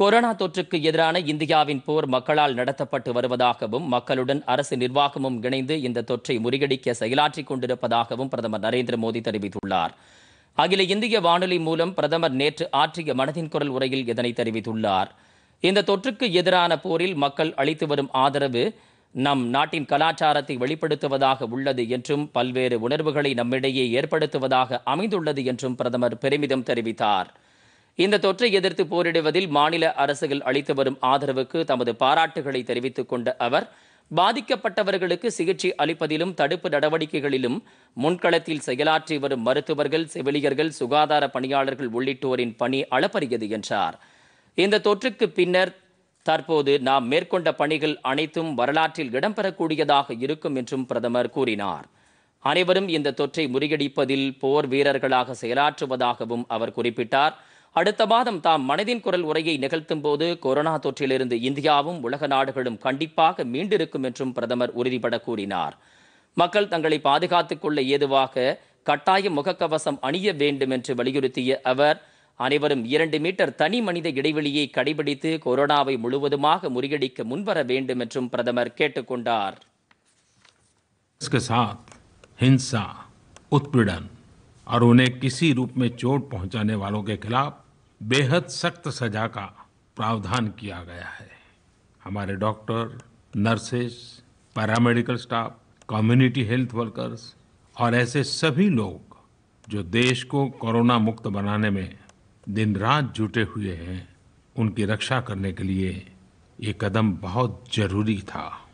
corona தொற்றுக்கு எதிரான இந்தியாவின் போர் மக்களால் நடத்தப்பட்டு வருவதாகவும் மக்களுடன் அரசு நிர்வாகமும் இணைந்து இந்த தொற்றை முறியடிக்க செயலாற்றிக் கொண்டிருப்பதாகவும் பிரதமர் நரேந்திர மோடி தெரிவித்துள்ளார் அகில இந்திய வானொலி மூலம் பிரதமர் நேற்று ஆற்றிய மனதின் குரல் உரையில் இதனை தெரிவித்துள்ளார் இந்த தொற்றுக்கு எதிரான போரில் மக்கள் அளித்து வரும் ஆதரவு நம் நாட்டின் கலாச்சாரத்தை வெளிப்படுத்துவதாக உள்ளது என்றும் பல்வேறு உணர்வுகளை நம்மிடையே ஏற்படுத்துவதாக அமைந்துள்ளது என்றும் பிரதமர் பெருமிதம் தெரிவித்தார் இந்த தொற்றை எதிர்த்து போரிடுவதில் மாநில அரசுகள் அளித்து வரும் ஆதரவுக்கு தமது பாராட்டுகளை தெரிவித்துக் கொண்ட அவர் பாதிக்கப்பட்டவர்களுக்கு சிகிச்சை அளிப்பதிலும் தடுப்பு நடவடிக்கைகளிலும் முன்களத்தில் செயலாற்றி வரும் மருத்துவர்கள் செவிலியர்கள் சுகாதார பணியாளர்கள் உள்ளிட்டோரின் பணி அளப்பரியது என்றார் இந்த தொற்றுக்கு பின்னர் தற்போது நாம் மேற்கொண்ட பணிகள் அனைத்தும் வரலாற்றில் இடம்பெறக்கூடியதாக இருக்கும் என்றும் பிரதமர் கூறினார் அனைவரும் இந்த தொற்றை முறியடிப்பதில் போர் வீரர்களாக செயலாற்றுவதாகவும் அவர் குறிப்பிட்டார் அடுத்த மாதம் தாம் மனதின் குரல் உரையை நிகழ்த்தும் போது கொரோனா தொற்றிலிருந்து இந்தியாவும் உலக நாடுகளும் கண்டிப்பாக மீண்டிருக்கும் என்றும் பிரதமர் உறுதிபட கூறினார் மக்கள் தங்களை பாதுகாத்துக் கொள்ள ஏதுவாக கட்டாய முகக்கவசம் அணிய வேண்டும் என்று வலியுறுத்திய அவர் அனைவரும் இரண்டு மீட்டர் தனி மனித இடைவெளியை கடைபிடித்து கொரோனாவை முழுவதுமாக முறியடிக்க முன்வர வேண்டும் என்றும் பிரதமர் கேட்டுக்கொண்டார் हिंसा और उन्हें किसी रूप में चोट पहुंचाने वालों के खिलाफ बेहद सख्त सजा का प्रावधान किया गया है हमारे doctor nurses paramedical staff community health workers और ऐसे सभी लोग जो देश को कोरोना मुक्त बनाने में दिन रात जुटे हुए हैं उनकी रक्षा करने के लिए ये कदम बहुत जरूरी था